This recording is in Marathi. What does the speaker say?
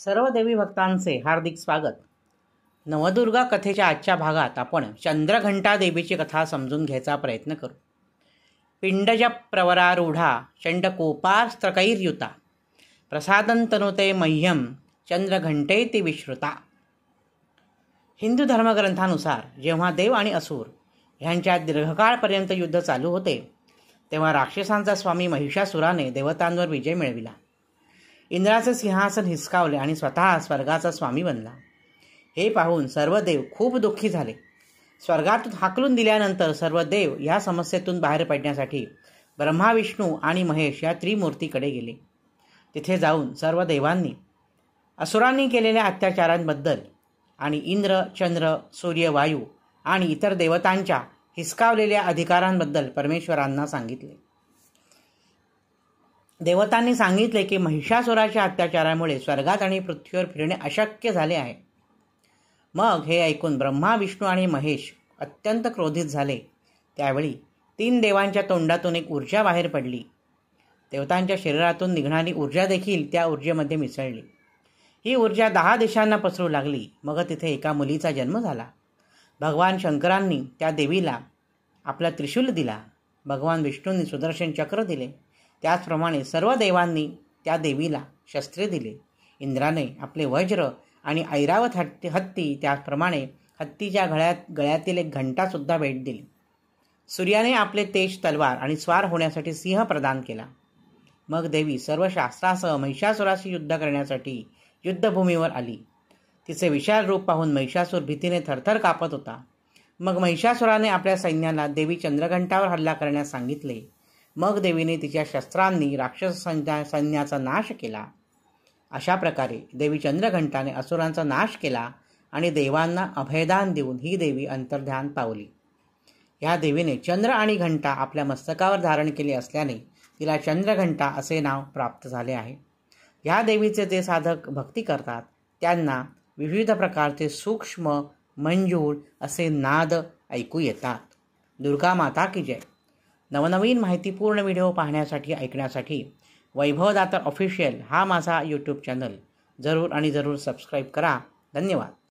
सर्व देवी भक्तांचे हार्दिक स्वागत नवदुर्गा कथेच्या आजच्या भागात आपण चंद्रघंटा देवीची कथा समजून घ्यायचा प्रयत्न करू पिंडज प्रवरारूढा चंडकोपास्त्रकैर्युता प्रसादंतनुते मह्यम चंद्रघंटे ती विश्रुता हिंदू धर्मग्रंथानुसार जेव्हा देव आणि असूर ह्यांच्या दीर्घकाळपर्यंत युद्ध चालू होते तेव्हा राक्षसांचा स्वामी महिषासुराने देवतांवर विजय मिळविला इंद्राचे सिंहासन हिसकावले आणि स्वतः स्वर्गाचा स्वामी बनला हे पाहून सर्व देव खूप दुःखी झाले स्वर्गातून हाकलून दिल्यानंतर सर्व देव या समस्येतून बाहेर पडण्यासाठी ब्रह्मा विष्णू आणि महेश या त्रिमूर्तीकडे गेले तिथे जाऊन सर्व देवांनी असुरांनी केलेल्या अत्याचारांबद्दल आणि इंद्र चंद्र सूर्य वायू आणि इतर देवतांच्या हिसकावलेल्या अधिकारांबद्दल परमेश्वरांना सांगितले देवतांनी सांगितले की महिषासुराच्या अत्याचारामुळे स्वर्गात आणि पृथ्वीवर फिरणे अशक्य झाले आहे मग हे ऐकून ब्रह्मा विष्णू आणि महेश अत्यंत क्रोधित झाले त्यावेळी तीन देवांच्या तोंडातून एक ऊर्जा बाहेर पडली देवतांच्या शरीरातून निघणारी ऊर्जा देखील त्या ऊर्जेमध्ये मिसळली ही ऊर्जा दहा देशांना पसरू लागली मग तिथे एका मुलीचा जन्म झाला भगवान शंकरांनी त्या देवीला आपला त्रिशूल दिला भगवान विष्णूंनी सुदर्शन चक्र दिले त्याचप्रमाणे सर्व देवांनी त्या देवीला शस्त्रे दिले इंद्राने आपले वज्र आणि ऐरावत हत्ती हत्ती त्याचप्रमाणे हत्तीच्या गळ्यात गळ्यातील एक घंटासुद्धा भेट दिली सूर्याने आपले तेज तलवार आणि स्वार होण्यासाठी सिंह प्रदान केला मग देवी सर्व शास्त्रासह महिषासुराशी युद्ध करण्यासाठी युद्धभूमीवर आली तिचे विशाल रूप पाहून महिषासूर भीतीने थरथर कापत होता मग महिषासुराने आपल्या सैन्याला देवी चंद्रघंटावर हल्ला करण्यास सांगितले मग देवीने तिच्या शस्त्रांनी राक्षस सैन्या सैन्याचा नाश केला अशा प्रकारे देवी चंद्रघंटाने असुरांचा नाश केला आणि देवांना अभयदान देऊन ही देवी अंतर्ध्यान पावली या देवीने चंद्र आणि घंटा आपल्या मस्तकावर धारण केले असल्याने तिला चंद्रघंटा असे नाव प्राप्त झाले आहे या देवीचे जे साधक भक्ती करतात त्यांना विविध प्रकारचे सूक्ष्म मंजूळ असे नाद ऐकू येतात दुर्गा माता की जय नवनवीन माहितीपूर्ण व्हिडिओ पाहण्यासाठी ऐकण्यासाठी वैभवदाता ऑफिशियल हा माझा यूट्यूब चॅनल जरूर आणि जरूर सबस्क्राईब करा धन्यवाद